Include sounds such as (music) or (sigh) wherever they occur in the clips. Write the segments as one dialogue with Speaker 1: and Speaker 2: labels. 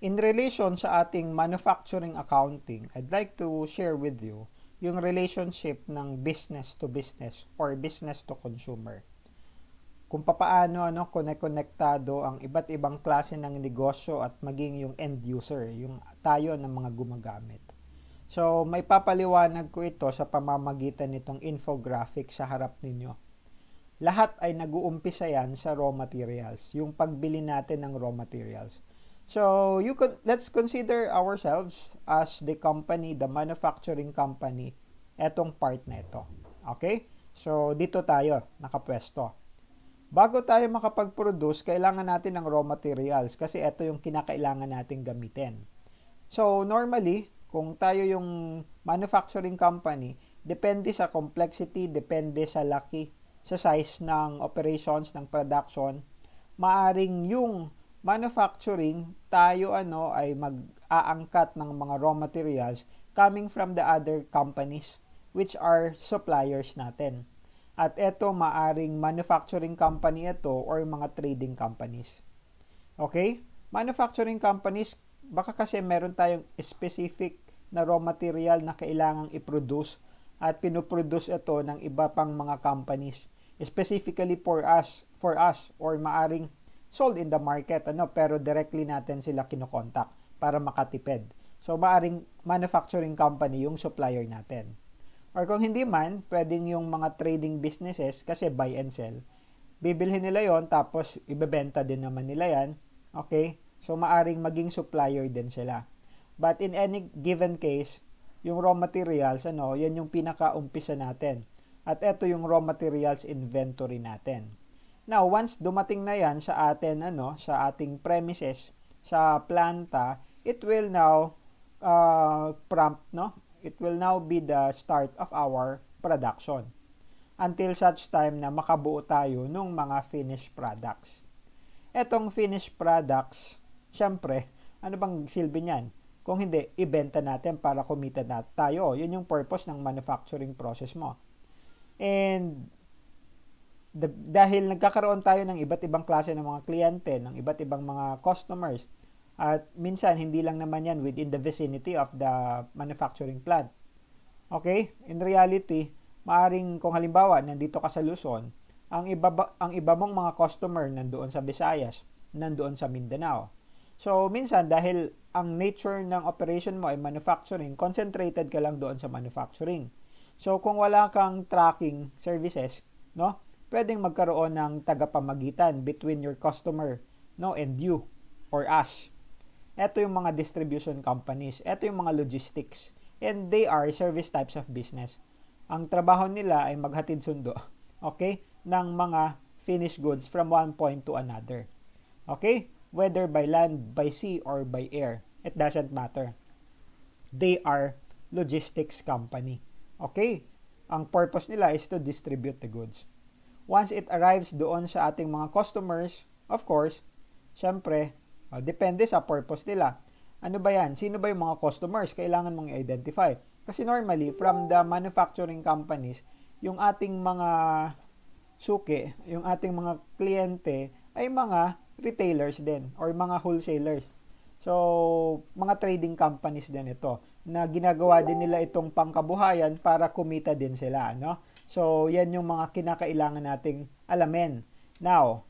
Speaker 1: In relation sa ating manufacturing accounting, I'd like to share with you yung relationship ng business to business or business to consumer. Kung papaano ano konektado ang iba't ibang klase ng negosyo at maging yung end user, yung tayo ng mga gumagamit. So, may papaliwanag ko ito sa pamamagitan nitong infographic sa harap ninyo. Lahat ay nag-uumpisa yan sa raw materials, yung pagbili natin ng raw materials. So you could let's consider ourselves as the company, the manufacturing company etong part na ito. Okay? So dito tayo nakapwesto. Bago tayo makapag-produce, kailangan natin ng raw materials kasi ito yung kinakailangan nating gamitin. So normally, kung tayo yung manufacturing company, depende sa complexity, depende sa laki, sa size ng operations, ng production, maaring yung manufacturing, tayo ano ay mag-aangkat ng mga raw materials coming from the other companies which are suppliers natin. At ito maaring manufacturing company ito or mga trading companies. Okay? Manufacturing companies, baka kasi meron tayong specific na raw material na kailangang i-produce at pinoproduce ito ng iba pang mga companies specifically for us for us or maaring sold in the market ano pero directly natin sila kinokontak para makatipid. So maaring manufacturing company yung supplier natin. Or kung hindi man, pwedeng yung mga trading businesses kasi buy and sell. Bibilhin nila yon tapos ibebenta din naman nila yan. Okay? So maaring maging supplier din sila. But in any given case, yung raw materials, ano, yan yung pinakaumpisa natin. At ito yung raw materials inventory natin. Now, once dumating na yan sa atin, ano, sa ating premises, sa planta, it will now uh, prompt, no? It will now be the start of our production until such time na makabuo tayo ng mga finished products. Etong finished products, syempre, ano bang silbi niyan? Kung hindi, ibenta natin para kumita na tayo. Yun yung purpose ng manufacturing process mo. And dahil nagkakaroon tayo ng iba't ibang klase ng mga kliyente, ng iba't ibang mga customers, at minsan hindi lang naman yan within the vicinity of the manufacturing plant. Okay? In reality, maaring kung halimbawa nandito ka sa Luzon, ang iba, ang iba mong mga customer nandoon sa Visayas, nandoon sa Mindanao. So, minsan dahil ang nature ng operation mo ay manufacturing, concentrated ka lang doon sa manufacturing. So, kung wala kang tracking services, no? pwedeng magkaroon ng tagapamagitan between your customer no and you or us. Ito yung mga distribution companies, ito yung mga logistics, and they are service types of business. Ang trabaho nila ay maghatid sundo, (laughs) okay, ng mga finished goods from one point to another. Okay? Whether by land, by sea, or by air, it doesn't matter. They are logistics company. Okay? Ang purpose nila is to distribute the goods. Once it arrives doon sa ating mga customers, of course, syempre, uh, depende sa purpose nila. Ano ba yan? Sino ba yung mga customers? Kailangan mong i-identify. Kasi normally, from the manufacturing companies, yung ating mga suki, yung ating mga kliyente ay mga retailers din or mga wholesalers. So, mga trading companies din ito na ginagawa din nila itong pangkabuhayan para kumita din sila, no? So, yan yung mga kinakailangan nating alamin. Now,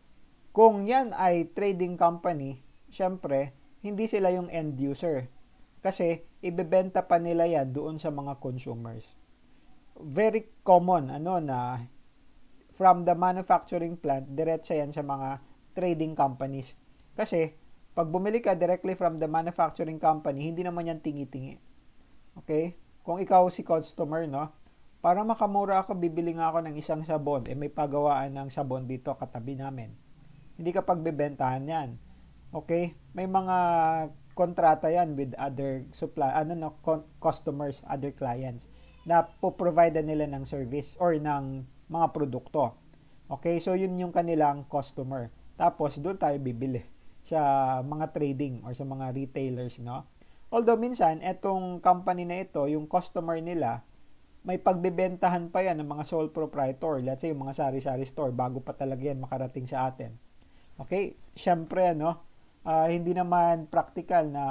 Speaker 1: kung yan ay trading company, syempre, hindi sila yung end user. Kasi, ibebenta pa nila yan doon sa mga consumers. Very common, ano, na from the manufacturing plant, diretsa yan sa mga trading companies. Kasi, pag bumili ka directly from the manufacturing company, hindi naman yan tingi-tingi. Okay? Kung ikaw si customer, no, para makamura ako, bibili nga ako ng isang sabon. Eh, may pagawaan ng sabon dito katabi namin. Hindi ka pagbebentahan yan. Okay? May mga kontrata yan with other supply, ano no, customers, other clients na po-provide nila ng service or ng mga produkto. Okay? So, yun yung kanilang customer. Tapos, doon tayo bibili (laughs) sa mga trading or sa mga retailers, no? Although minsan, etong company na ito, yung customer nila, may pagbebentahan pa yan ng mga sole proprietor. Let's say, yung mga sari-sari store, bago pa talaga yan makarating sa atin. Okay? syempre, ano, uh, hindi naman practical na,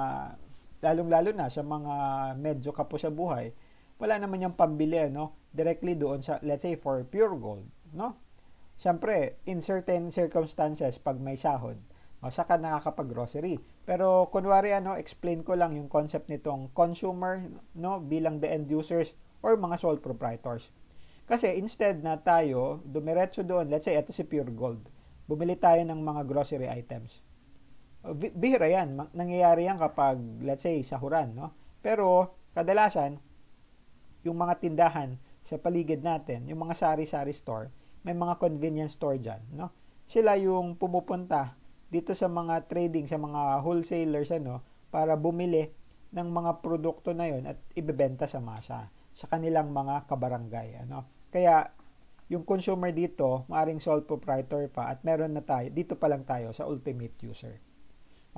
Speaker 1: lalong-lalo na sa mga medyo kapo sa buhay, wala naman yung pambili, no? Directly doon sa, let's say, for pure gold, no? Siyempre, in certain circumstances, pag may sahod, o saka nakakapag-grocery. Pero kunwari ano, explain ko lang yung concept nitong consumer no bilang the end users or mga sole proprietors. Kasi instead na tayo dumiretso doon, let's say ito si Pure Gold, bumili tayo ng mga grocery items. Uh, bihira yan, nangyayari yan kapag let's say sahuran, no? Pero kadalasan, yung mga tindahan sa paligid natin, yung mga sari-sari store, may mga convenience store dyan, no? Sila yung pumupunta dito sa mga trading, sa mga wholesalers, ano, para bumili ng mga produkto na yon at ibebenta sa masa sa kanilang mga kabarangay. Ano? Kaya yung consumer dito, maaring sole proprietor pa at meron na tayo, dito pa lang tayo sa ultimate user.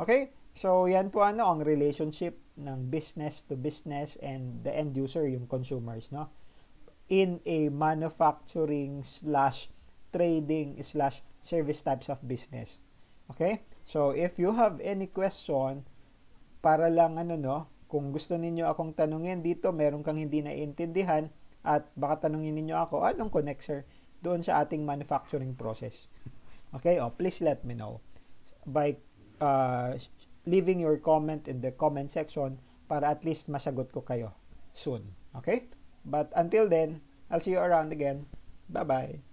Speaker 1: Okay? So, yan po ano ang relationship ng business to business and the end user, yung consumers, no? In a manufacturing slash trading slash service types of business. Okay? So, if you have any question, para lang ano no, kung gusto ninyo akong tanungin dito, meron kang hindi naiintindihan at baka tanungin ninyo ako, anong connector doon sa ating manufacturing process? (laughs) Okay, oh, please let me know by uh, leaving your comment in the comment section para at least masagot ko kayo soon. Okay? But until then, I'll see you around again. Bye-bye.